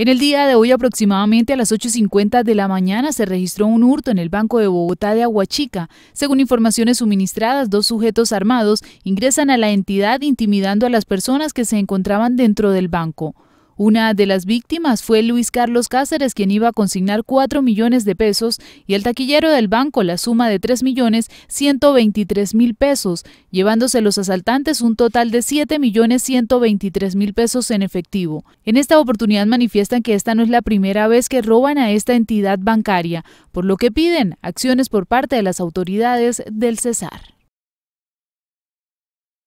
En el día de hoy, aproximadamente a las 8.50 de la mañana, se registró un hurto en el Banco de Bogotá de Aguachica. Según informaciones suministradas, dos sujetos armados ingresan a la entidad intimidando a las personas que se encontraban dentro del banco. Una de las víctimas fue Luis Carlos Cáceres, quien iba a consignar 4 millones de pesos y el taquillero del banco la suma de 3 millones 123 mil pesos, llevándose los asaltantes un total de 7 millones 123 mil pesos en efectivo. En esta oportunidad manifiestan que esta no es la primera vez que roban a esta entidad bancaria, por lo que piden acciones por parte de las autoridades del Cesar.